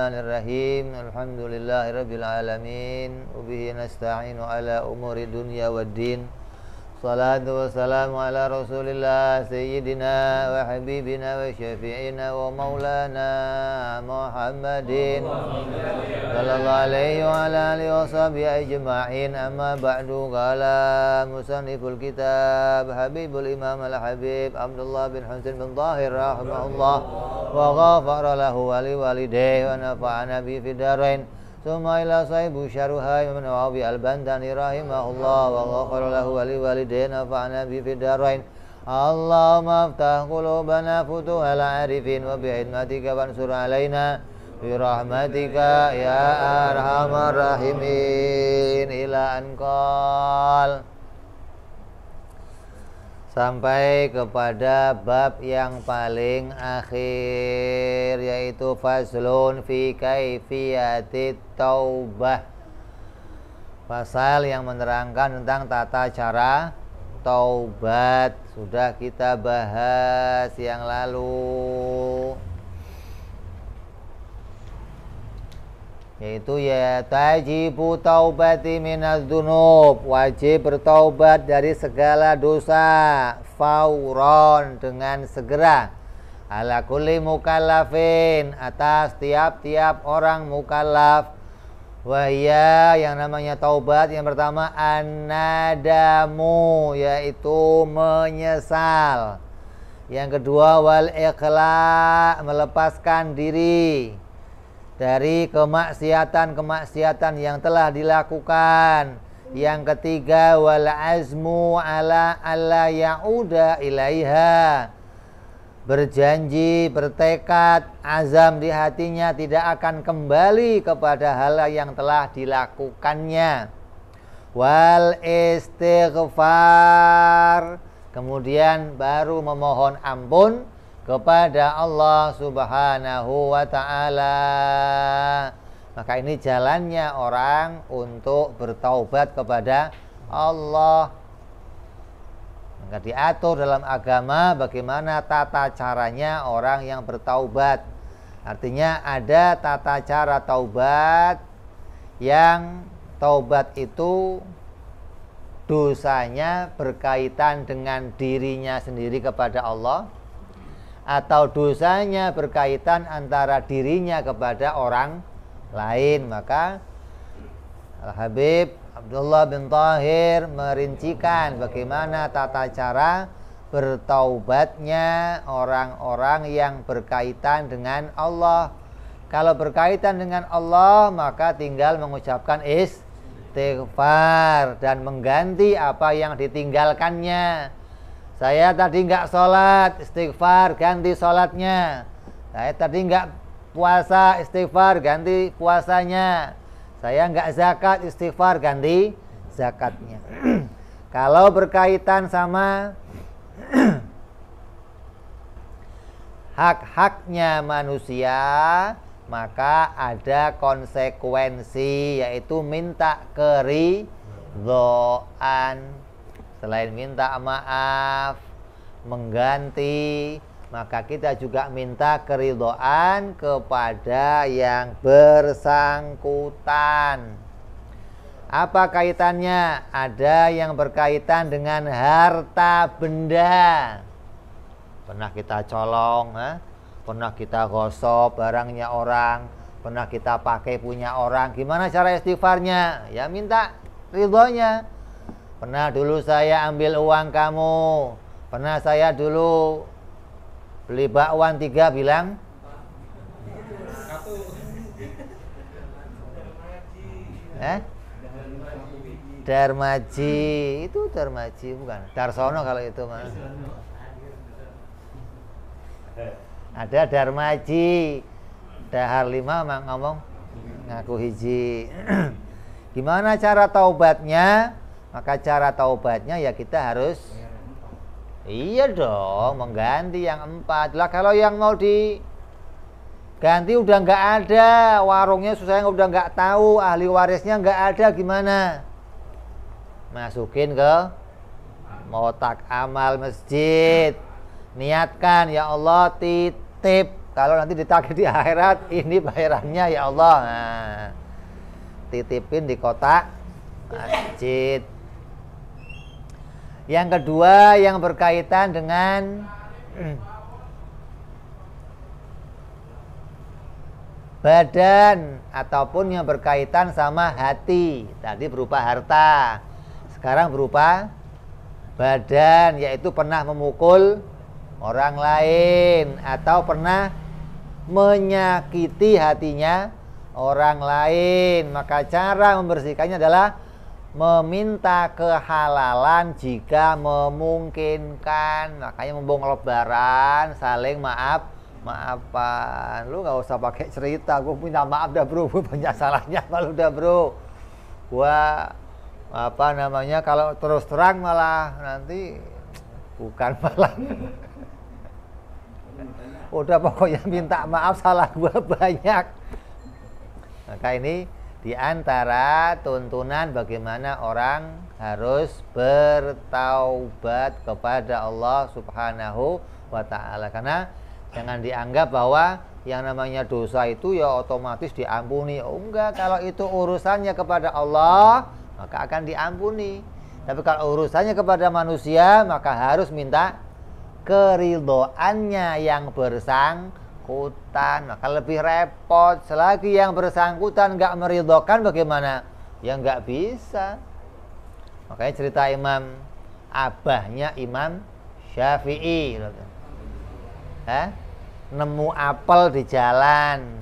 الرحمن الرحيم الحمد لله رب العالمين وبه نستعين على أمور الدنيا والدين الصلاة والسلام على رسول الله سيدنا وحبيبنا وشفيعنا ومولانا محمد صلى الله عليه وعلى آله وصحبه أجمعين أما بعد قال مصنف الكتاب حبيب الإمام الحبيب عبد الله بن حسين بن ظاهر رحمه الله وغفر له ولوالديه ونفعنا به في الدارين ثم إلى صيب شرها من عوفي البندان رحمه الله وغفر له ولوالدينا فعنا به في الدارين اللهم افتح قلوبنا فتوح العارفين وبحكمتك وانصر علينا برحمتك يا أرحم الراحمين إلى أن قال sampai kepada bab yang paling akhir yaitu faslun fi kaifiyati taubah pasal yang menerangkan tentang tata cara taubat sudah kita bahas yang lalu yaitu ya tajibu taubati minaz dunub wajib bertaubat dari segala dosa fauron dengan segera ala kulli mukallafin atas tiap-tiap orang mukallaf wahya yang namanya taubat yang pertama anadamu yaitu menyesal yang kedua wal ikhla melepaskan diri dari kemaksiatan-kemaksiatan yang telah dilakukan. Yang ketiga wal azmu ala alla yauda ilaiha. Berjanji, bertekad, azam di hatinya tidak akan kembali kepada hal yang telah dilakukannya. Wal istighfar. Kemudian baru memohon ampun kepada Allah Subhanahu wa taala. Maka ini jalannya orang untuk bertaubat kepada Allah. Maka diatur dalam agama bagaimana tata caranya orang yang bertaubat. Artinya ada tata cara taubat yang taubat itu dosanya berkaitan dengan dirinya sendiri kepada Allah atau dosanya berkaitan antara dirinya kepada orang lain maka Al Habib Abdullah bin Tahir merincikan bagaimana tata cara bertaubatnya orang-orang yang berkaitan dengan Allah kalau berkaitan dengan Allah maka tinggal mengucapkan istighfar dan mengganti apa yang ditinggalkannya. Saya tadi nggak sholat, istighfar, ganti sholatnya. Saya tadi nggak puasa, istighfar, ganti puasanya. Saya nggak zakat, istighfar, ganti zakatnya. Kalau berkaitan sama hak-haknya manusia, maka ada konsekuensi yaitu minta keridoan. Selain minta maaf, mengganti, maka kita juga minta keridoan kepada yang bersangkutan. Apa kaitannya? Ada yang berkaitan dengan harta benda. Pernah kita colong, eh? pernah kita gosok barangnya orang, pernah kita pakai punya orang. Gimana cara istighfarnya? Ya minta ridhonya Pernah dulu saya ambil uang kamu. Pernah saya dulu beli bakwan tiga bilang. Eh? Darmaji itu Darmaji bukan Darsono kalau itu mah ada Darmaji Dahar lima mak ngomong ngaku hiji gimana cara taubatnya maka cara taubatnya ya kita harus Iya dong, mengganti yang empat. Lah kalau yang mau di ganti udah nggak ada, warungnya susah yang udah nggak tahu, ahli warisnya nggak ada, gimana? Masukin ke motak amal masjid. Niatkan ya Allah titip. Kalau nanti ditagih di akhirat, ini bayarannya ya Allah. Nah, titipin di kotak masjid. Yang kedua yang berkaitan dengan badan ataupun yang berkaitan sama hati. Tadi berupa harta, sekarang berupa badan yaitu pernah memukul orang lain atau pernah menyakiti hatinya orang lain. Maka cara membersihkannya adalah meminta kehalalan jika memungkinkan makanya membongkar lebaran saling maaf maafan lu nggak usah pakai cerita gue minta maaf dah bro gue banyak salahnya malu dah bro gue apa namanya kalau terus terang malah nanti bukan malah udah pokoknya minta maaf salah gue banyak maka ini di antara tuntunan bagaimana orang harus bertaubat kepada Allah Subhanahu wa taala karena jangan dianggap bahwa yang namanya dosa itu ya otomatis diampuni. Oh enggak, kalau itu urusannya kepada Allah maka akan diampuni. Tapi kalau urusannya kepada manusia maka harus minta keridoannya yang bersang bersangkutan maka lebih repot selagi yang bersangkutan nggak meridokan bagaimana yang nggak bisa makanya cerita Imam abahnya Imam Syafi'i Hah? nemu apel di jalan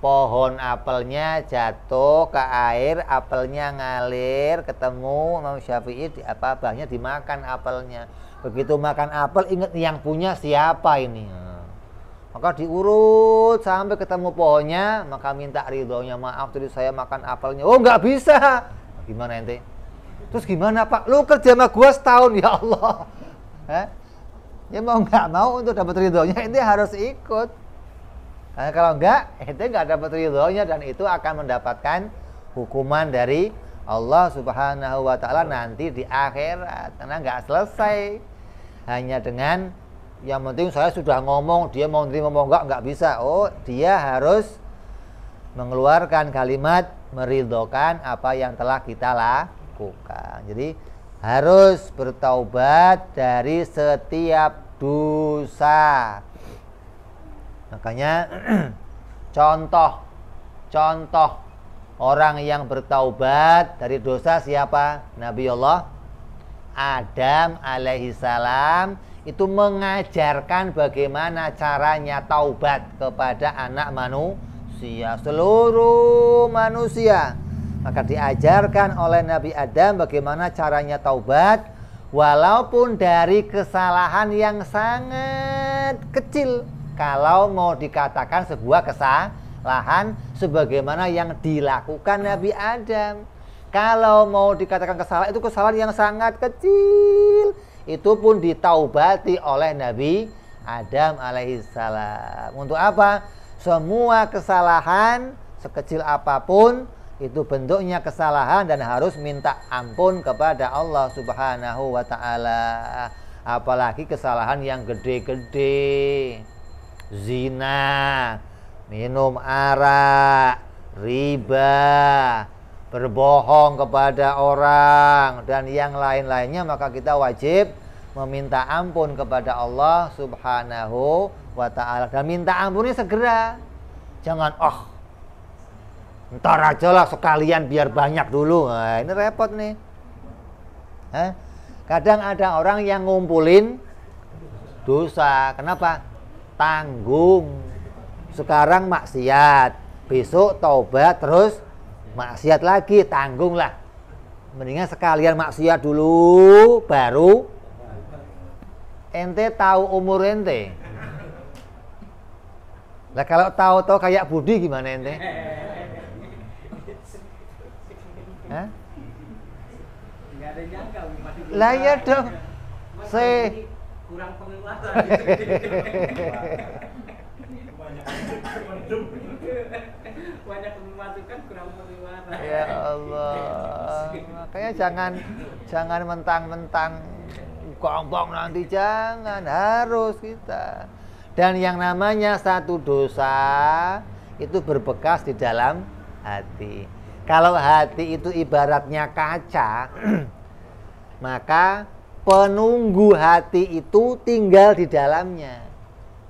pohon apelnya jatuh ke air, apelnya ngalir, ketemu Imam Syafi'i di apa abahnya dimakan apelnya. Begitu makan apel ingat yang punya siapa ini maka diurut sampai ketemu pohonnya maka minta ridhonya maaf tadi saya makan apelnya oh nggak bisa gimana ente terus gimana pak lu kerja sama gua setahun ya Allah eh? ya mau nggak mau untuk dapat ridhonya ente harus ikut karena kalau enggak ente nggak dapat ridhonya dan itu akan mendapatkan hukuman dari Allah Subhanahu wa taala nanti di akhirat karena nggak selesai hanya dengan yang penting saya sudah ngomong dia mau nerima mau enggak enggak bisa oh dia harus mengeluarkan kalimat meridokan apa yang telah kita lakukan jadi harus bertaubat dari setiap dosa makanya contoh contoh orang yang bertaubat dari dosa siapa Nabi Allah Adam alaihissalam salam itu mengajarkan bagaimana caranya taubat kepada anak manusia seluruh manusia maka diajarkan oleh Nabi Adam bagaimana caranya taubat walaupun dari kesalahan yang sangat kecil kalau mau dikatakan sebuah kesalahan sebagaimana yang dilakukan Nabi Adam kalau mau dikatakan kesalahan itu kesalahan yang sangat kecil itu pun ditaubati oleh Nabi Adam alaihissalam. Untuk apa? Semua kesalahan sekecil apapun itu bentuknya kesalahan dan harus minta ampun kepada Allah Subhanahu wa taala. Apalagi kesalahan yang gede-gede. Zina, minum arak, riba, berbohong kepada orang dan yang lain-lainnya maka kita wajib meminta ampun kepada Allah Subhanahu wa taala dan minta ampunnya segera. Jangan oh ntar aja lah sekalian biar banyak dulu. Nah, ini repot nih. Hah? Kadang ada orang yang ngumpulin dosa. Kenapa? Tanggung. Sekarang maksiat, besok taubat terus maksiat lagi tanggunglah. mendingan sekalian maksiat dulu baru ente tahu umur ente lah kalau tahu-tahu kayak Budi gimana ente lah ya dong se kurang pengeluaran banyak memasukkan kurang berwarna. Ya Allah. Makanya jangan jangan mentang-mentang gombong nanti jangan harus kita. Dan yang namanya satu dosa itu berbekas di dalam hati. Kalau hati itu ibaratnya kaca, maka penunggu hati itu tinggal di dalamnya.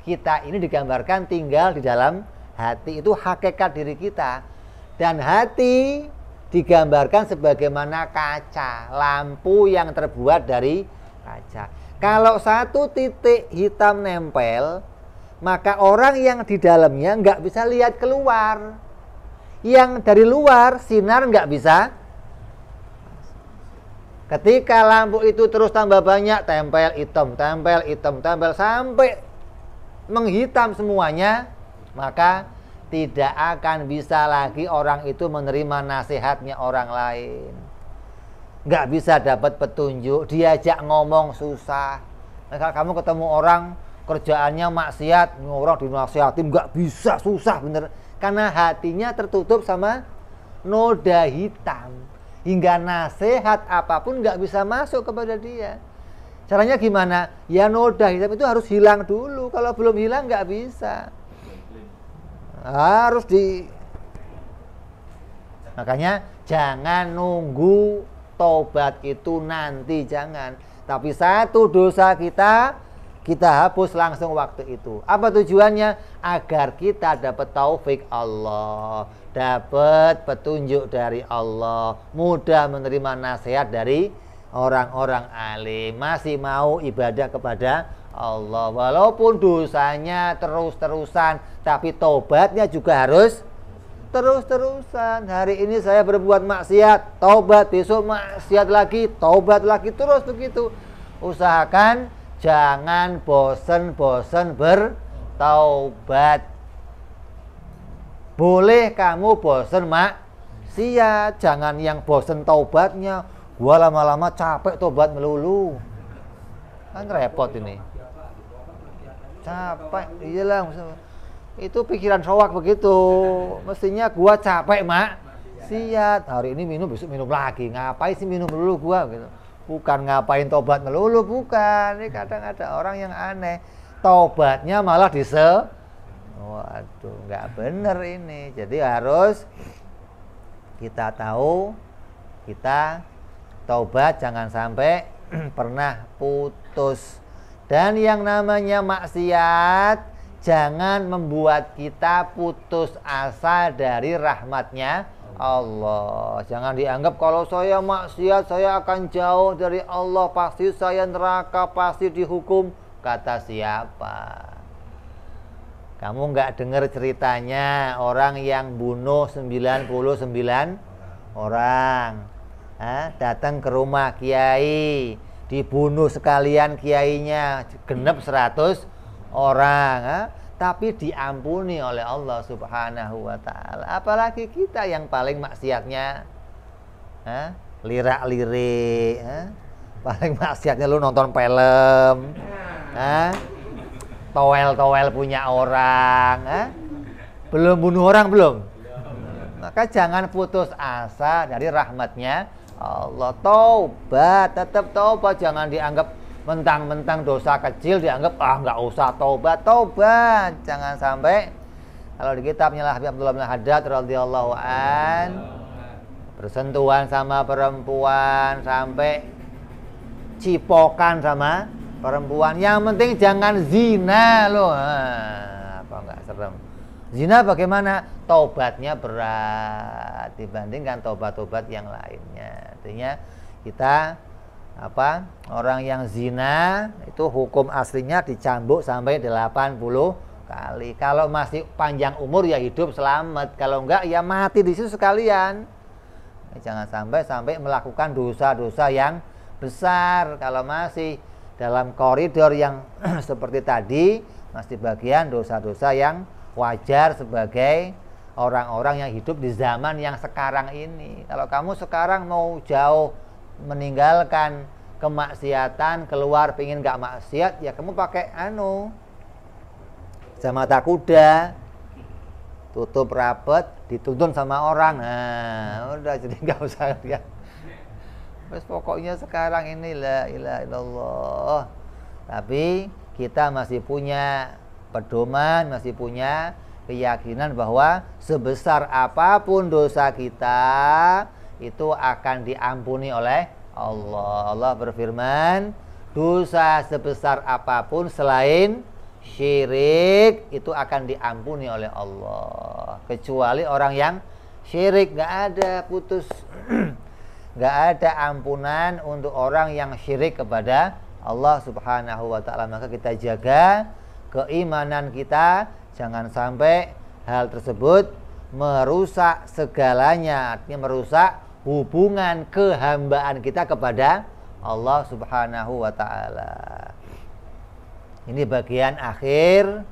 Kita ini digambarkan tinggal di dalam hati itu hakikat diri kita dan hati digambarkan sebagaimana kaca lampu yang terbuat dari kaca kalau satu titik hitam nempel maka orang yang di dalamnya nggak bisa lihat keluar yang dari luar sinar nggak bisa ketika lampu itu terus tambah banyak tempel hitam tempel hitam tempel sampai menghitam semuanya maka tidak akan bisa lagi orang itu menerima nasihatnya orang lain. Gak bisa dapat petunjuk, diajak ngomong susah. Nah, kalau kamu ketemu orang kerjaannya maksiat, orang dinasihatin gak bisa, susah bener. Karena hatinya tertutup sama noda hitam. Hingga nasihat apapun gak bisa masuk kepada dia. Caranya gimana? Ya noda hitam itu harus hilang dulu. Kalau belum hilang gak bisa harus di makanya jangan nunggu tobat itu nanti jangan tapi satu dosa kita kita hapus langsung waktu itu apa tujuannya agar kita dapat taufik Allah dapat petunjuk dari Allah mudah menerima nasihat dari orang-orang alim masih mau ibadah kepada Allah walaupun dosanya terus-terusan tapi tobatnya juga harus terus-terusan hari ini saya berbuat maksiat tobat besok maksiat lagi tobat lagi terus begitu usahakan jangan bosen-bosen bertaubat boleh kamu bosen mak sia jangan yang bosen taubatnya gua lama-lama capek tobat melulu kan repot ini capek iyalah itu pikiran sowak begitu mestinya gua capek mak siat hari ini minum besok minum lagi ngapain sih minum dulu gua gitu bukan ngapain tobat melulu bukan ini kadang ada orang yang aneh tobatnya malah dise waduh nggak bener ini jadi harus kita tahu kita tobat jangan sampai pernah putus dan yang namanya maksiat jangan membuat kita putus asa dari rahmatnya Allah. Jangan dianggap kalau saya maksiat saya akan jauh dari Allah, pasti saya neraka, pasti dihukum. Kata siapa? Kamu nggak dengar ceritanya orang yang bunuh 99 orang. Datang ke rumah kiai dibunuh sekalian kiainya genep seratus orang ha? tapi diampuni oleh Allah Subhanahu wa taala apalagi kita yang paling maksiatnya lirak-lirik paling maksiatnya lu nonton film ha? toel toel punya orang ha? belum bunuh orang belum maka jangan putus asa dari rahmatnya Allah taubat tetap taubat jangan dianggap mentang-mentang dosa kecil dianggap ah nggak usah taubat taubat jangan sampai kalau di kitabnya lah Habib Abdullah bin Haddad radhiyallahu an bersentuhan sama perempuan sampai cipokan sama perempuan yang penting jangan zina loh ah, apa nggak serem Zina bagaimana? tobatnya berat dibandingkan tobat-tobat yang lainnya. Artinya kita apa orang yang zina itu hukum aslinya dicambuk sampai 80 kali. Kalau masih panjang umur ya hidup selamat. Kalau enggak ya mati di situ sekalian. Nah, jangan sampai sampai melakukan dosa-dosa yang besar kalau masih dalam koridor yang seperti tadi masih bagian dosa-dosa yang wajar sebagai orang-orang yang hidup di zaman yang sekarang ini. Kalau kamu sekarang mau jauh meninggalkan kemaksiatan, keluar pingin gak maksiat, ya kamu pakai anu mata kuda, tutup rapet, dituntun sama orang. Nah, udah jadi nggak usah ya. Terus pokoknya sekarang ini la ilaha illallah. Tapi kita masih punya pedoman, masih punya keyakinan bahwa sebesar apapun dosa kita itu akan diampuni oleh Allah. Allah berfirman, dosa sebesar apapun selain syirik itu akan diampuni oleh Allah. Kecuali orang yang syirik nggak ada putus nggak ada ampunan untuk orang yang syirik kepada Allah Subhanahu wa taala. Maka kita jaga keimanan kita, Jangan sampai hal tersebut merusak segalanya, artinya merusak hubungan kehambaan kita kepada Allah Subhanahu wa taala. Ini bagian akhir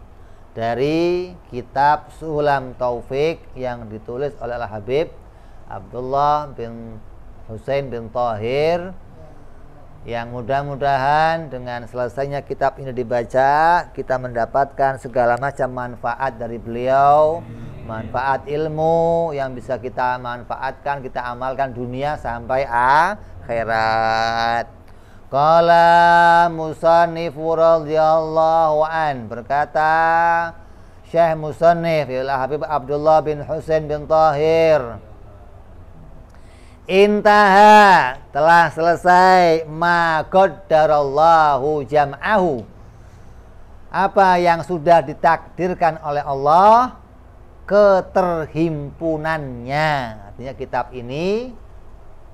dari kitab Sulam Taufik yang ditulis oleh Al Habib Abdullah bin Hussein bin Tahir yang mudah-mudahan dengan selesainya kitab ini dibaca kita mendapatkan segala macam manfaat dari beliau manfaat ilmu yang bisa kita manfaatkan kita amalkan dunia sampai akhirat Qala Musannif radhiyallahu an berkata Syekh Musannif ialah Habib Abdullah bin Husain bin Tahir Intaha telah selesai ma darallahu jam'ahu. Apa yang sudah ditakdirkan oleh Allah keterhimpunannya. Artinya kitab ini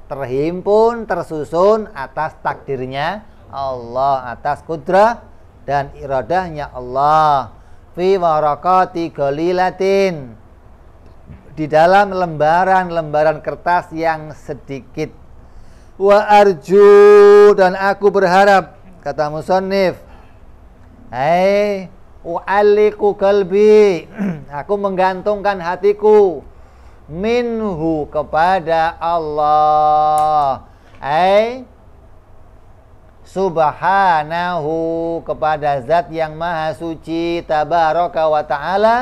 terhimpun, tersusun atas takdirnya Allah, atas kudrah dan iradahnya Allah. Fi warakati golilatin di dalam lembaran-lembaran kertas yang sedikit. Wa arju dan aku berharap kata musonif. Hai aliku kalbi aku menggantungkan hatiku minhu kepada Allah ai subhanahu kepada zat yang maha suci tabaraka wa ta'ala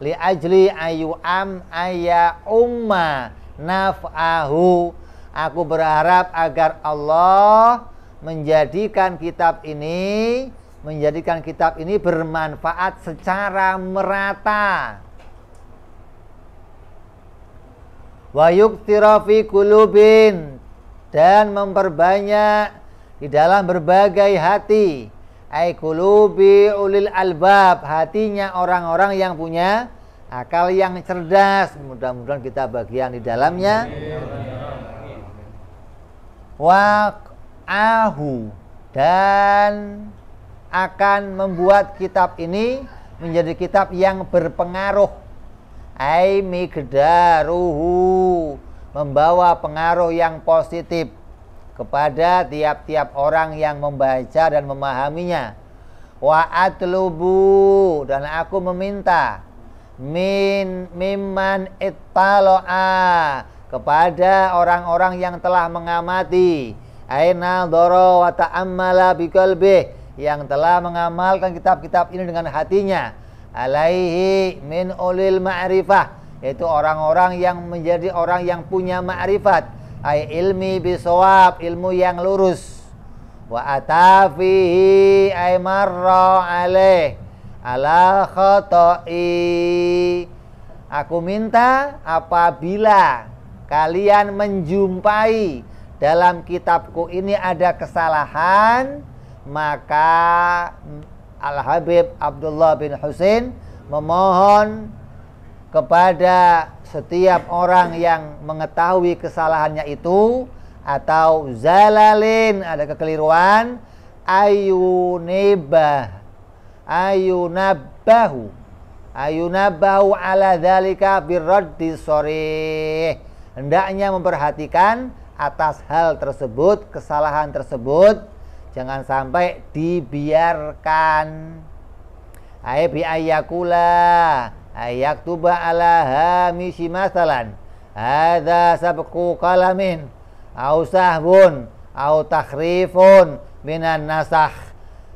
li ajli ayu am aya umma nafahu aku berharap agar Allah menjadikan kitab ini menjadikan kitab ini bermanfaat secara merata wa yuktira fi kulubin dan memperbanyak di dalam berbagai hati Aikulubi ulil albab, hatinya orang-orang yang punya akal yang cerdas. Mudah-mudahan kita bagian di dalamnya. Wa'ahu dan akan membuat kitab ini menjadi kitab yang berpengaruh. Ai membawa pengaruh yang positif kepada tiap-tiap orang yang membaca dan memahaminya wa atlubu dan aku meminta min mimman ittala'a kepada orang-orang yang telah mengamati aina doro wa ta'ammala biqalbi yang telah mengamalkan kitab-kitab ini dengan hatinya alaihi min ulil ma'rifah yaitu orang-orang yang menjadi orang yang punya ma'rifat ay ilmi bisawab ilmu yang lurus wa atafihi ay marra alaih ala khoto'i aku minta apabila kalian menjumpai dalam kitabku ini ada kesalahan maka Al-Habib Abdullah bin Husin memohon kepada setiap orang yang mengetahui kesalahannya itu atau zalalin ada kekeliruan ayunibah ayunabahu ayunabahu ala dzalika birraddi sharih hendaknya memperhatikan atas hal tersebut kesalahan tersebut jangan sampai dibiarkan ayyakulah ayak tuba ala hamisi masalan hadza sabqu qalamin au sahbun au takhrifun minan nasah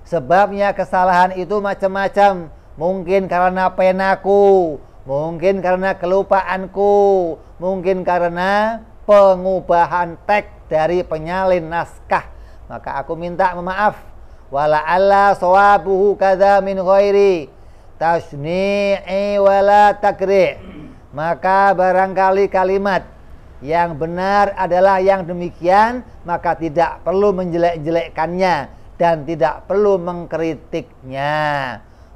sebabnya kesalahan itu macam-macam mungkin karena penaku mungkin karena kelupaanku mungkin karena pengubahan teks dari penyalin naskah maka aku minta memaaf wala alla sawabuhu kadza min ghairi tasni'i wala takri maka barangkali kalimat yang benar adalah yang demikian maka tidak perlu menjelek-jelekkannya dan tidak perlu mengkritiknya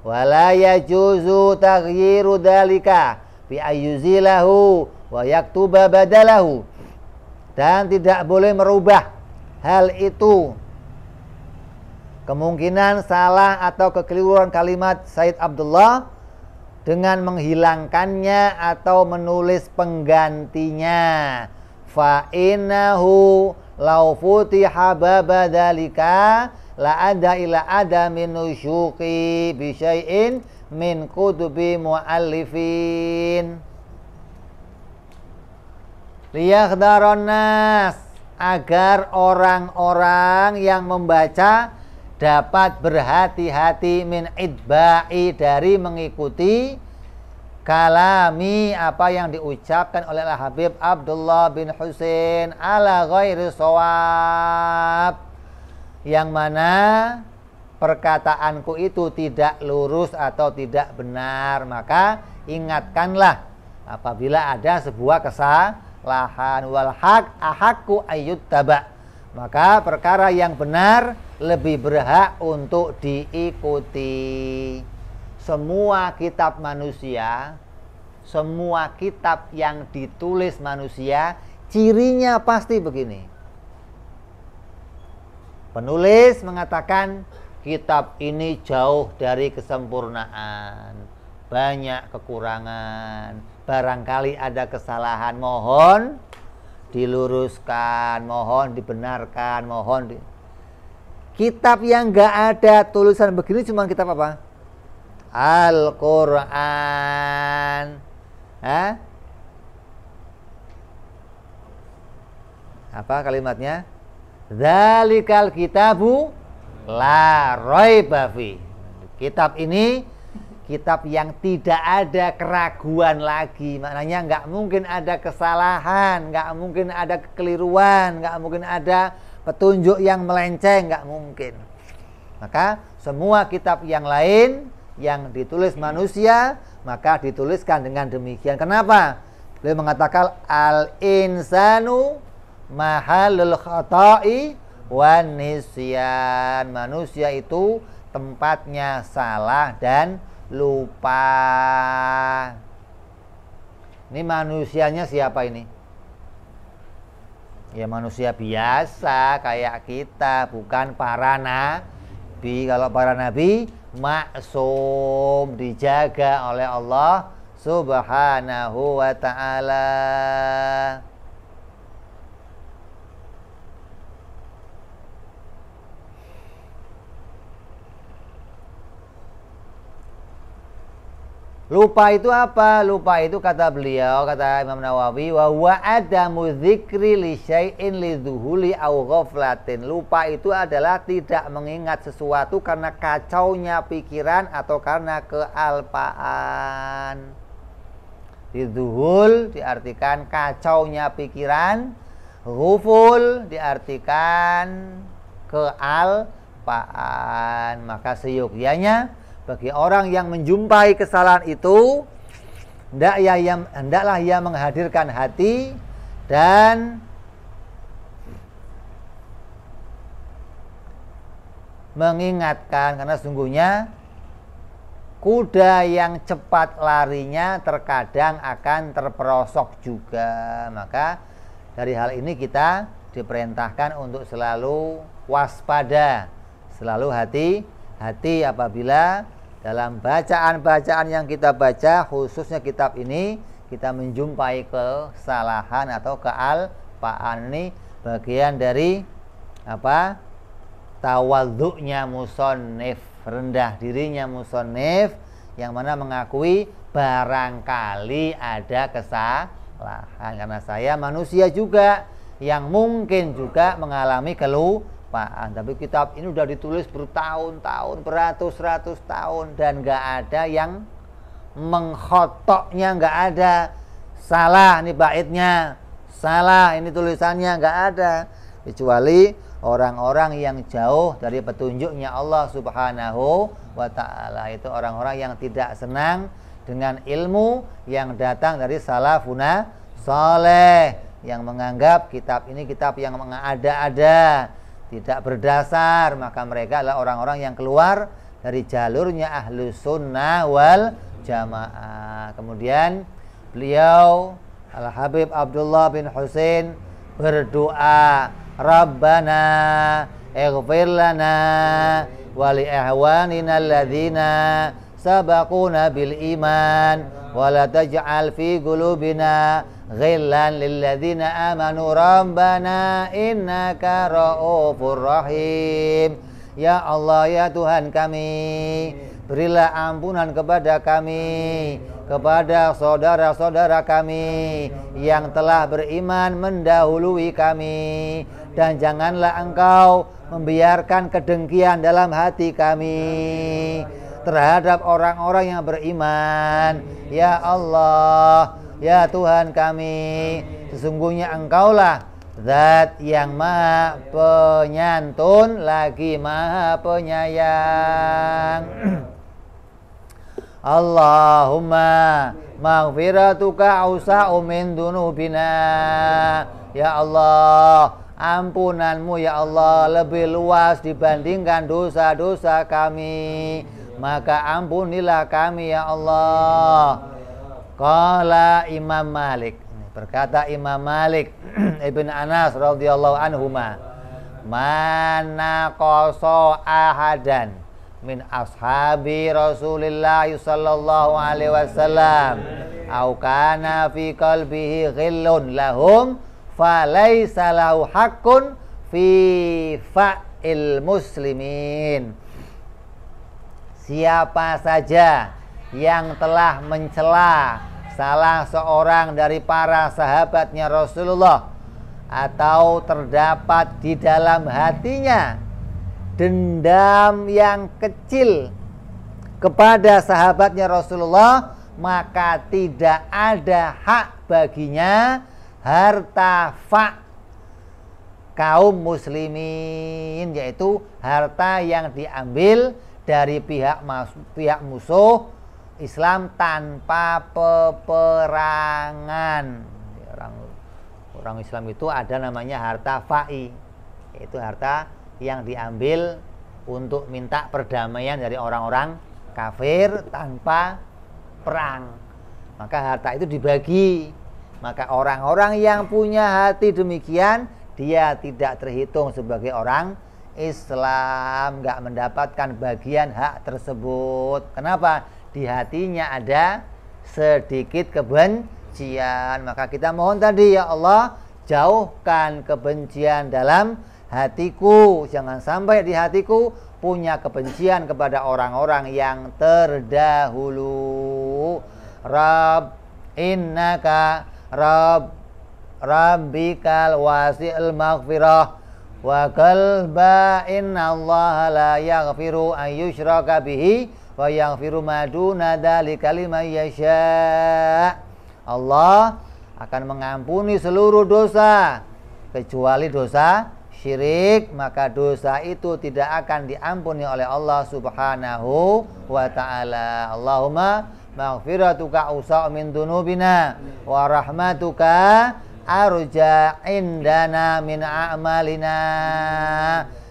wala yajuzu taghyiru dalika bi ayyuzilahu wa yaktuba badalahu dan tidak boleh merubah hal itu kemungkinan salah atau kekeliruan kalimat Said Abdullah dengan menghilangkannya atau menulis penggantinya fa'inahu lau futiha baba dalika la ada ila ada min nusyuqi bi syai'in min kutubi muallifin liyakhdaron nas agar orang-orang yang membaca dapat berhati-hati min idba'i dari mengikuti kalami apa yang diucapkan oleh Al Habib Abdullah bin Husain ala ghairi sawab yang mana perkataanku itu tidak lurus atau tidak benar maka ingatkanlah apabila ada sebuah kesalahan wal haq ahakku ayyut taba' maka perkara yang benar lebih berhak untuk diikuti. Semua kitab manusia, semua kitab yang ditulis manusia, cirinya pasti begini. Penulis mengatakan kitab ini jauh dari kesempurnaan, banyak kekurangan, barangkali ada kesalahan, mohon diluruskan, mohon dibenarkan, mohon di... Kitab yang nggak ada tulisan begini cuma kitab apa? Al-Qur'an. Hah? Apa kalimatnya? Zalikal kitabu la raiba Kitab ini kitab yang tidak ada keraguan lagi maknanya nggak mungkin ada kesalahan nggak mungkin ada kekeliruan nggak mungkin ada petunjuk yang melenceng nggak mungkin maka semua kitab yang lain yang ditulis manusia maka dituliskan dengan demikian kenapa beliau mengatakan al insanu mahalul khata'i wan manusia itu tempatnya salah dan lupa. Ini manusianya siapa ini? Ya manusia biasa kayak kita, bukan para nabi. Kalau para nabi maksum dijaga oleh Allah Subhanahu wa taala. Lupa itu apa? Lupa itu kata beliau, kata Imam Nawawi, wa wa adamu dzikri li syai'in li dhuhuli au ghaflatin. Lupa itu adalah tidak mengingat sesuatu karena kacaunya pikiran atau karena kealpaan. Di dhuhul diartikan kacaunya pikiran, ghuful diartikan kealpaan. Maka seyogyanya bagi orang yang menjumpai kesalahan itu, hendaklah ia menghadirkan hati dan mengingatkan karena sungguhnya kuda yang cepat larinya terkadang akan terperosok juga. Maka dari hal ini kita diperintahkan untuk selalu waspada, selalu hati hati apabila dalam bacaan-bacaan yang kita baca khususnya kitab ini kita menjumpai kesalahan atau kealpaan ini bagian dari apa tawaduknya musonif rendah dirinya musonif yang mana mengakui barangkali ada kesalahan karena saya manusia juga yang mungkin juga mengalami keluh apaan tapi kitab ini sudah ditulis bertahun-tahun beratus-ratus tahun dan nggak ada yang mengkhotoknya nggak ada salah ini baitnya salah ini tulisannya nggak ada kecuali orang-orang yang jauh dari petunjuknya Allah Subhanahu wa taala itu orang-orang yang tidak senang dengan ilmu yang datang dari salafuna soleh yang menganggap kitab ini kitab yang mengada-ada tidak berdasar maka mereka adalah orang-orang yang keluar dari jalurnya ahlu sunnah wal jamaah kemudian beliau al habib Abdullah bin Husain berdoa Rabbana ighfir lana Wali li ihwanina alladzina Sabakuna bil iman wa ghillan lilladzina amanu rabbana innaka ra'ufur rahim ya Allah ya Tuhan kami berilah ampunan kepada kami kepada saudara-saudara kami yang telah beriman mendahului kami dan janganlah engkau membiarkan kedengkian dalam hati kami terhadap orang-orang yang beriman ya Allah Ya Tuhan kami, sesungguhnya Engkaulah Zat yang maha penyantun lagi maha penyayang. Allahumma maghfiratuka ausa'u min dunubina. Ya Allah, ampunanmu ya Allah lebih luas dibandingkan dosa-dosa kami. Maka ampunilah kami ya Allah Qala Imam Malik. Berkata Imam Malik Ibn Anas radhiyallahu anhuma. Mana koso ahadan min ashabi Rasulullah sallallahu alaihi wasallam au kana fi kalbihi ghillun lahum Falaysa lahu hakun fi fa'il muslimin siapa saja yang telah mencela salah seorang dari para sahabatnya Rasulullah atau terdapat di dalam hatinya dendam yang kecil kepada sahabatnya Rasulullah maka tidak ada hak baginya harta fa kaum muslimin yaitu harta yang diambil dari pihak pihak musuh Islam tanpa peperangan. Orang orang Islam itu ada namanya harta fa'i, yaitu harta yang diambil untuk minta perdamaian dari orang-orang kafir tanpa perang. Maka harta itu dibagi. Maka orang-orang yang punya hati demikian dia tidak terhitung sebagai orang Islam, nggak mendapatkan bagian hak tersebut. Kenapa? di hatinya ada sedikit kebencian. Maka kita mohon tadi ya Allah jauhkan kebencian dalam hatiku. Jangan sampai di hatiku punya kebencian kepada orang-orang yang terdahulu. Rabb innaka Rabb Rabbikal wasi'il maghfirah wa qalba innallaha la yaghfiru an yushraka bihi wa yaghfiru ma duna dzalika liman yasha. Allah akan mengampuni seluruh dosa kecuali dosa syirik maka dosa itu tidak akan diampuni oleh Allah Subhanahu wa taala. Allahumma maghfiratuka usau min dunubina wa rahmatuka arja indana min a'malina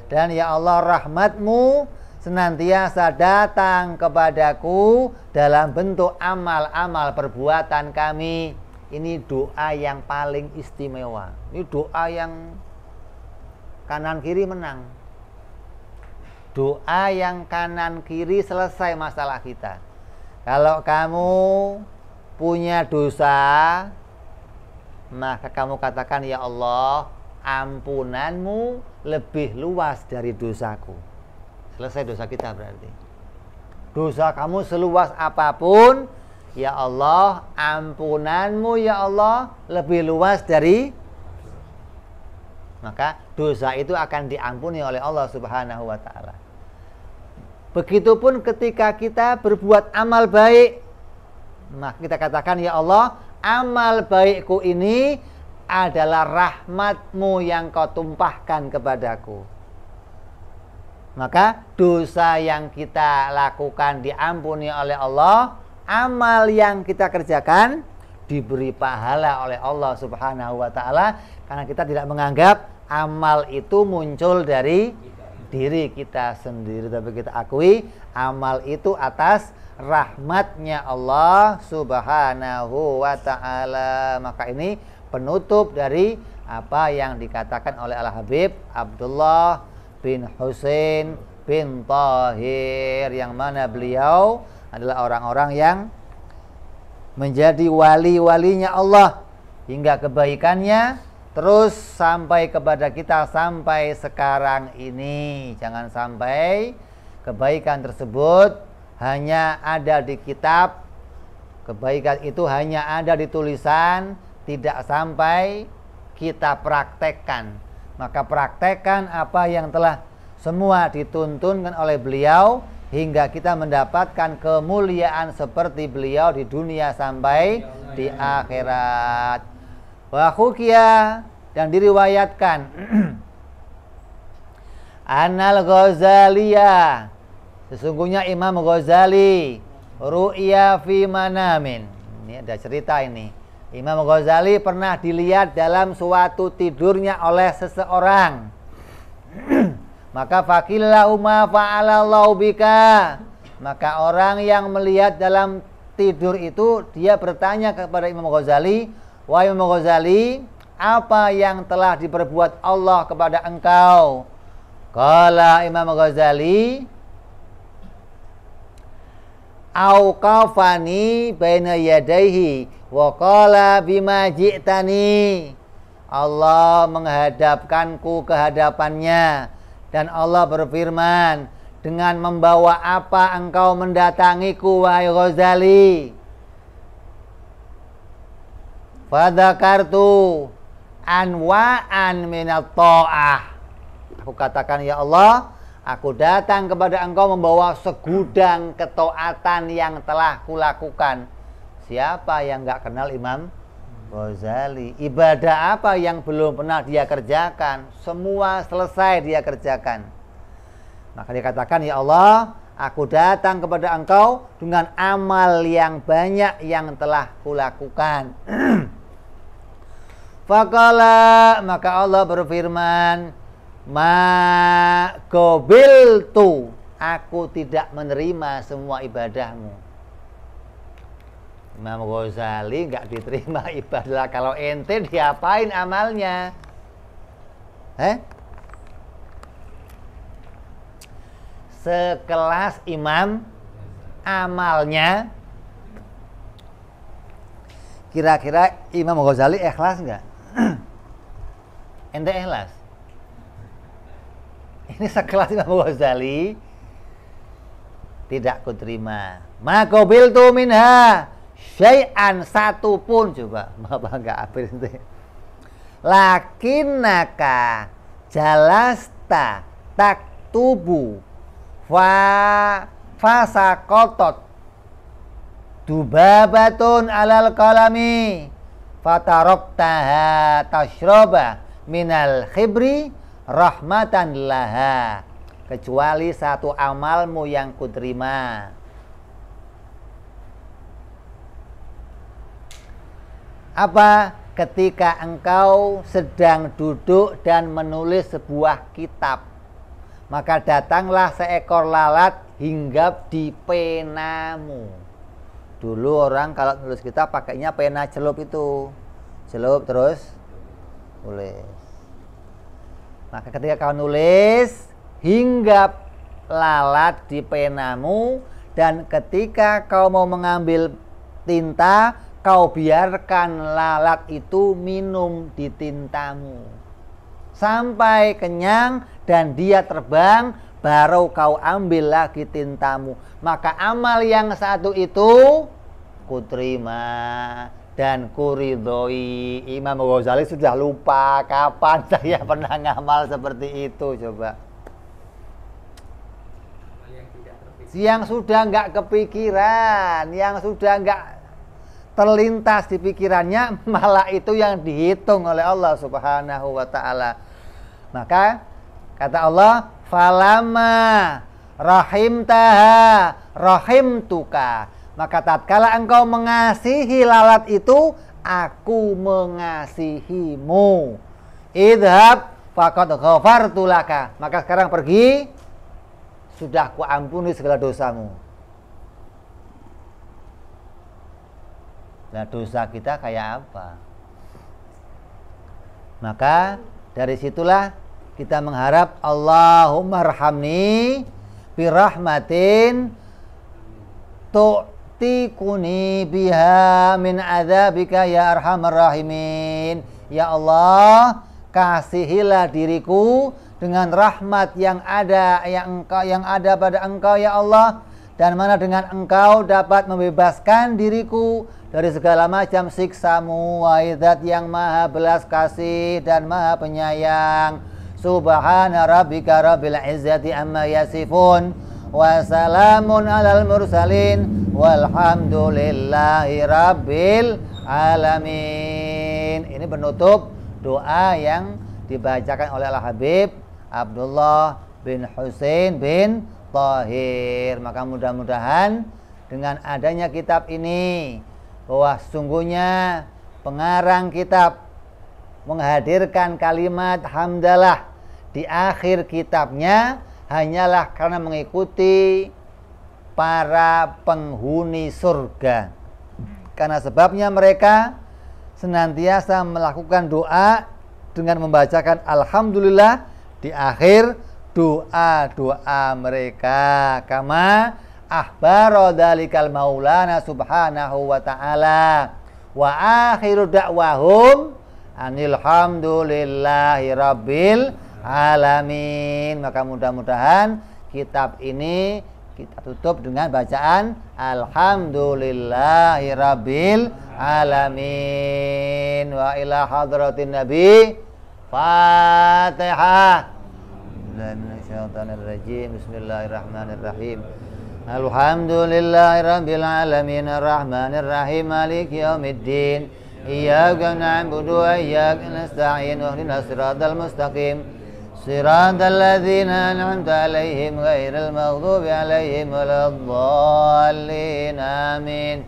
dan ya Allah rahmatmu senantiasa datang kepadaku dalam bentuk amal-amal perbuatan kami. Ini doa yang paling istimewa. Ini doa yang kanan kiri menang. Doa yang kanan kiri selesai masalah kita. Kalau kamu punya dosa, maka kamu katakan ya Allah, ampunanmu lebih luas dari dosaku. Selesai dosa kita berarti. Dosa kamu seluas apapun, ya Allah, ampunanmu ya Allah lebih luas dari maka dosa itu akan diampuni oleh Allah Subhanahu wa taala. Begitupun ketika kita berbuat amal baik, maka kita katakan ya Allah, amal baikku ini adalah rahmatmu yang kau tumpahkan kepadaku maka dosa yang kita lakukan diampuni oleh Allah amal yang kita kerjakan diberi pahala oleh Allah Subhanahu wa taala karena kita tidak menganggap amal itu muncul dari diri kita sendiri tapi kita akui amal itu atas rahmatnya Allah Subhanahu wa taala maka ini penutup dari apa yang dikatakan oleh Al Habib Abdullah bin Husain bin Tahir yang mana beliau adalah orang-orang yang menjadi wali-walinya Allah hingga kebaikannya terus sampai kepada kita sampai sekarang ini jangan sampai kebaikan tersebut hanya ada di kitab kebaikan itu hanya ada di tulisan tidak sampai kita praktekkan maka praktekkan apa yang telah semua dituntunkan oleh beliau hingga kita mendapatkan kemuliaan seperti beliau di dunia sampai di akhirat. Wahukia dan diriwayatkan Anal ghazaliya sesungguhnya Imam Ghazali ru'ya fi manamin. Ini ada cerita ini Imam Ghazali pernah dilihat dalam suatu tidurnya oleh seseorang. Maka fakillah umma fa'alallahu bika. Maka orang yang melihat dalam tidur itu dia bertanya kepada Imam Ghazali, "Wahai Imam Ghazali, apa yang telah diperbuat Allah kepada engkau?" Kala Imam Ghazali, au baina yadaihi waqala bima ji'tani Allah menghadapkanku ke hadapannya dan Allah berfirman dengan membawa apa engkau mendatangiku wahai Ghazali kartu anwa'an minat ta'ah aku katakan ya Allah Aku datang kepada engkau membawa segudang ketaatan yang telah kulakukan. Siapa yang nggak kenal Imam Ghazali? Ibadah apa yang belum pernah dia kerjakan? Semua selesai dia kerjakan. Maka dia katakan, Ya Allah, aku datang kepada engkau dengan amal yang banyak yang telah kulakukan. Fakala, maka Allah berfirman, Makobil tu aku tidak menerima semua ibadahmu Imam Ghazali nggak diterima ibadah kalau ente diapain amalnya eh sekelas imam amalnya kira-kira Imam Ghazali ikhlas nggak ente ikhlas ini sekelas Imam Ghazali tidak kuterima. Makobil tu minha syai'an satu pun coba apa nggak habis itu. Lakinaka jalasta tak tubu fa fasa kotot dubabatun alal kalami fatarok taha tashroba minal khibri rahmatan laha kecuali satu amalmu yang kuterima apa ketika engkau sedang duduk dan menulis sebuah kitab maka datanglah seekor lalat hinggap di penamu dulu orang kalau nulis kitab pakainya pena celup itu celup terus tulis maka ketika kau nulis, hingga lalat di penamu dan ketika kau mau mengambil tinta, kau biarkan lalat itu minum di tintamu. Sampai kenyang dan dia terbang, baru kau ambil lagi tintamu. Maka amal yang satu itu kuterima dan kuridoi Imam Ghazali sudah lupa kapan saya pernah ngamal seperti itu coba. Yang sudah nggak kepikiran, yang sudah nggak terlintas di pikirannya, malah itu yang dihitung oleh Allah Subhanahu wa taala. Maka kata Allah, "Falama rahimtaha rahimtuka." Maka tatkala engkau mengasihi lalat itu, aku mengasihimu. Idhab faqad ghafartu laka. Maka sekarang pergi, sudah kuampuni segala dosamu. Nah, dosa kita kayak apa? Maka dari situlah kita mengharap Allahumma rahmni birahmatin tu tikuni biha min azabika ya arhamar rahimin. Ya Allah, kasihilah diriku dengan rahmat yang ada yang engkau yang ada pada engkau ya Allah dan mana dengan engkau dapat membebaskan diriku dari segala macam siksamu wahidat yang maha belas kasih dan maha penyayang subhana rabbika rabbil izzati amma yasifun Wassalamun alal mursalin Walhamdulillahi rabbil alamin Ini penutup doa yang dibacakan oleh Al-Habib Abdullah bin Hussein bin Tahir Maka mudah-mudahan dengan adanya kitab ini Bahwa sungguhnya pengarang kitab menghadirkan kalimat hamdalah di akhir kitabnya hanyalah karena mengikuti para penghuni surga. Karena sebabnya mereka senantiasa melakukan doa dengan membacakan Alhamdulillah di akhir doa-doa mereka. Kama ahbaro dalikal maulana subhanahu wa ta'ala. Wa akhiru da'wahum anilhamdulillahi rabbil alamin. Maka mudah-mudahan kitab ini kita tutup dengan bacaan Alhamdulillahirabbil alamin wa ila hadratin nabi Fatihah. Bismillahirrahmanirrahim. Bismillahirrahmanirrahim. Alhamdulillahirabbil alamin arrahmanirrahim maliki yaumiddin. إياك نعبد وإياك نستعين اهدنا الصراط المستقيم صراط الذين أنعمت عليهم غير المغضوب عليهم ولا الضالين آمين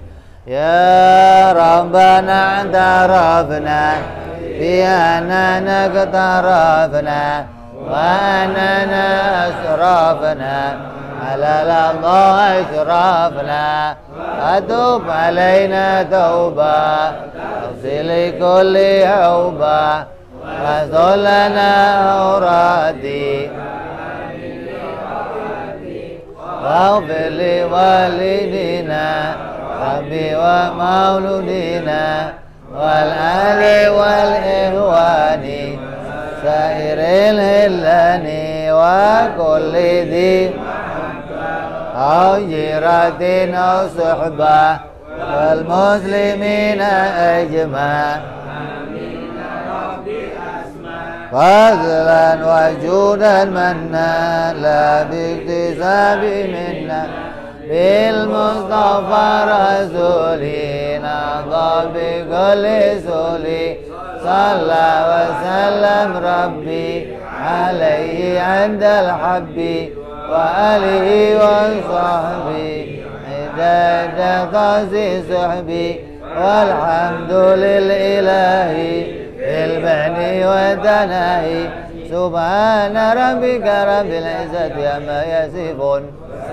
يا ربنا اعترفنا بأننا اقترفنا وأننا أسرفنا على الله أشرفنا فتوب علينا توبة تغفر لكل عوبة وذلنا أرادي واغفر لوالدينا ربي ومولودينا والآل والإخوان سائر الهلان وكل ذي أو جيرة أو صحبة والمسلمين أجمع فضلا وجودا منا لا باكتساب منا بالمصطفى رسولي نضى بكل سولي صلى وسلم ربي عليه عند الحب وآله وصحبي عند قاسي صحبي والحمد لله بالبني والدناي سبحان ربك رب العزة عما يصفون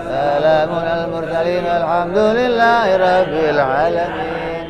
سلام على المرسلين الحمد لله رب العالمين